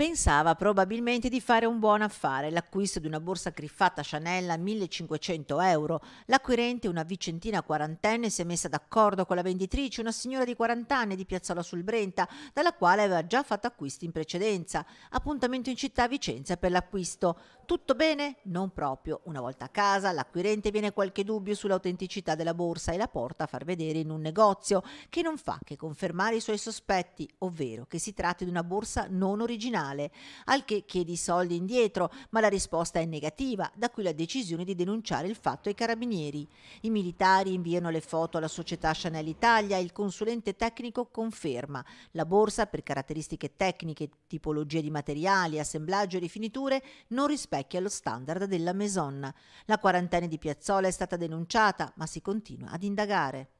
pensava probabilmente di fare un buon affare, l'acquisto di una borsa griffata Chanel a 1500 euro. L'acquirente, una vicentina quarantenne, si è messa d'accordo con la venditrice, una signora di 40 anni di Piazzola sul Brenta, dalla quale aveva già fatto acquisti in precedenza. Appuntamento in città a Vicenza per l'acquisto. Tutto bene? Non proprio. Una volta a casa, l'acquirente viene qualche dubbio sull'autenticità della borsa e la porta a far vedere in un negozio, che non fa che confermare i suoi sospetti, ovvero che si tratti di una borsa non originale penale, al che chiedi i soldi indietro, ma la risposta è negativa, da cui la decisione di denunciare il fatto ai carabinieri. I militari inviano le foto alla società Chanel Italia e il consulente tecnico conferma. La borsa, per caratteristiche tecniche, tipologie di materiali, assemblaggio e rifiniture, non rispecchia lo standard della Maison. La quarantena di Piazzola è stata denunciata, ma si continua ad indagare.